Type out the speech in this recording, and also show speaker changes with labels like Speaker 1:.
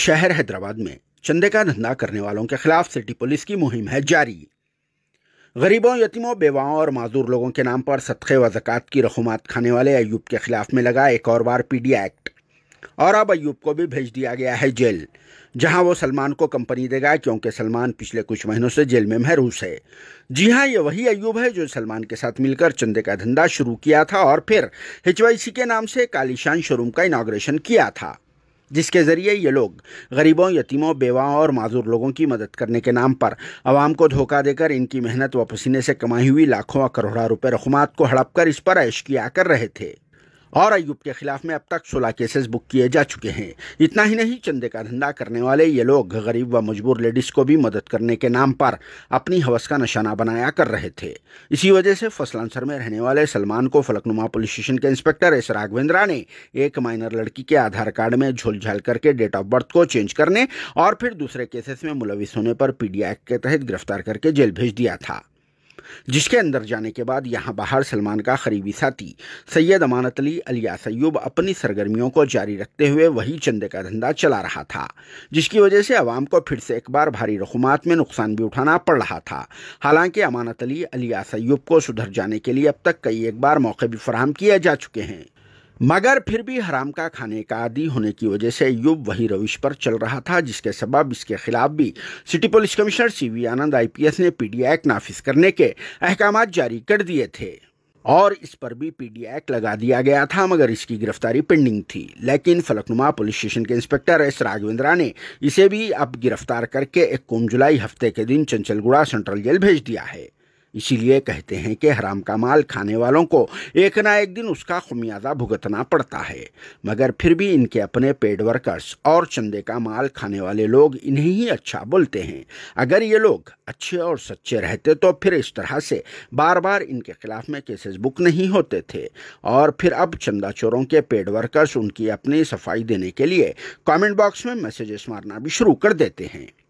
Speaker 1: शहर हैदराबाद में चंदे का धंधा करने वालों के खिलाफ सिटी पुलिस की मुहिम है जारी गरीबों यतीमों बेवाओं और माजूर लोगों के नाम पर सदक़े व जक़ात की रकूमात खाने वाले अयूब के खिलाफ में लगा एक और बार पीडी एक्ट और अब अयूब को भी भेज दिया गया है जेल जहां वो सलमान को कंपनी देगा क्योंकि सलमान पिछले कुछ महीनों से जेल में महरूस है जी हां ये वही अयूब है जो सलमान के साथ मिलकर चंदे का धंधा शुरू किया था और फिर हिचवाईसी के नाम से कालीशान शोरूम का इनाग्रेशन किया था जिसके ज़रिए ये लोग गरीबों यतीमों बेवाओं और माजूर लोगों की मदद करने के नाम पर आवाम को धोखा देकर इनकी मेहनत व पसीने से कमाई हुई लाखों और करोड़ा रुपये रकमात को हड़प कर इस पर ऐश किया कर रहे थे और अयुब के खिलाफ में अब तक 16 केसेस बुक किए जा चुके हैं इतना ही नहीं चंदे का धंधा करने वाले ये लोग गरीब व मजबूर लेडीज को भी मदद करने के नाम पर अपनी हवस का निशाना बनाया कर रहे थे इसी वजह से फसलांसर में रहने वाले सलमान को फलकनुमा पुलिस स्टेशन के इंस्पेक्टर एस राघवेंद्रा ने एक माइनर लड़की के आधार कार्ड में झोलझाल करके डेट ऑफ बर्थ को चेंज करने और फिर दूसरे केसेस में मुलविस होने पर पीडीआई के तहत गिरफ्तार करके जेल भेज दिया था जिसके अंदर जाने के बाद यहाँ बाहर सलमान का करीबी साथी सैयद अमानत अली अलिया सैयूब अपनी सरगर्मियों को जारी रखते हुए वही चंदे का धंधा चला रहा था जिसकी वजह से अवाम को फिर से एक बार भारी रकूमात में नुकसान भी उठाना पड़ रहा था हालांकि अमानत अली अलिया सैयूब को सुधर जाने के लिए अब तक कई एक बार मौके भी फराहम किए जा चुके हैं मगर फिर भी हराम का खाने का आदि होने की वजह से युव वही रविश पर चल रहा था जिसके सबब इसके खिलाफ भी city police commissioner C V Anand IPS ने पीडी एक्ट नाफिज करने के अहकाम जारी कर दिए थे और इस पर भी पीडी एक्ट लगा दिया गया था मगर इसकी गिरफ्तारी पेंडिंग थी लेकिन फलकनुमा पुलिस स्टेशन के इंस्पेक्टर एस राघवेंद्रा ने इसे भी अब गिरफ्तार करके इक्कीस जुलाई हफ्ते के दिन चंचलगुड़ा सेंट्रल जेल भेज दिया है इसीलिए कहते हैं कि हराम का माल खाने वालों को एक ना एक दिन उसका खुमियाजा भुगतना पड़ता है मगर फिर भी इनके अपने पेड वर्कर्स और चंदे का माल खाने वाले लोग इन्हें ही अच्छा बोलते हैं अगर ये लोग अच्छे और सच्चे रहते तो फिर इस तरह से बार बार इनके खिलाफ में केसेस बुक नहीं होते थे और फिर अब चंदा चोरों के पेड वर्कर्स उनकी अपनी सफाई देने के लिए कॉमेंट बॉक्स में मैसेजेस मारना भी शुरू कर देते हैं